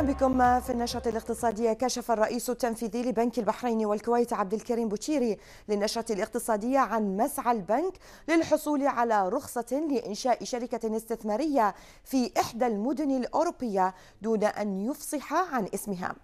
بكم في النشرة الاقتصادية كشف الرئيس التنفيذي لبنك البحرين والكويت عبد الكريم بوتشيري للنشرة الاقتصادية عن مسعى البنك للحصول على رخصة لإنشاء شركة استثمارية في إحدى المدن الأوروبية دون أن يفصح عن اسمها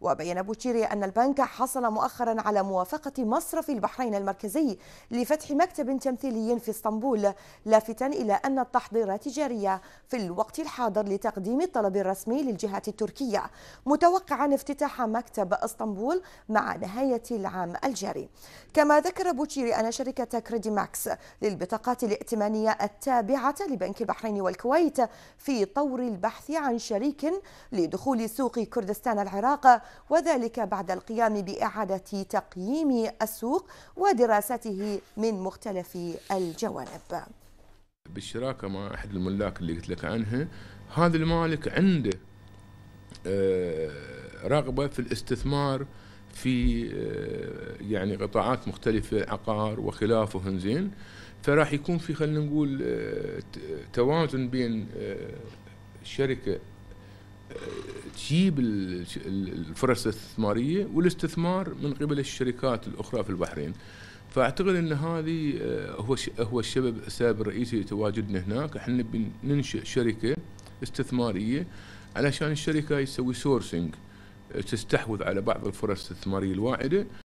وبين بوتشيري أن البنك حصل مؤخرا على موافقة مصرف البحرين المركزي لفتح مكتب تمثيلي في اسطنبول لافتا إلى أن التحضيرات جارية في الوقت الحاضر لتقديم الطلب الرسمي للجهات التركية التركية متوقعا افتتاح مكتب اسطنبول مع نهاية العام الجاري كما ذكر بوتشيري أن شركة كريدي ماكس للبطاقات الائتمانية التابعة لبنك البحرين والكويت في طور البحث عن شريك لدخول سوق كردستان العراق وذلك بعد القيام بإعادة تقييم السوق ودراسته من مختلف الجوانب بالشراكه مع احد الملاك اللي قلت لك عنها هذا المالك عنده آه، رغبه في الاستثمار في آه، يعني قطاعات مختلفه عقار وخلافه هنزين فراح يكون في خلينا نقول آه، توازن بين الشركه تجيب الفرص الاستثماريه والاستثمار من قبل الشركات الاخرى في البحرين فاعتقد ان هذه هو هو السبب السبب الرئيسي لتواجدنا هناك احنا بننشئ شركه استثماريه علشان الشركه يسوي سورسنج تستحوذ على بعض الفرص الاستثماريه الواعده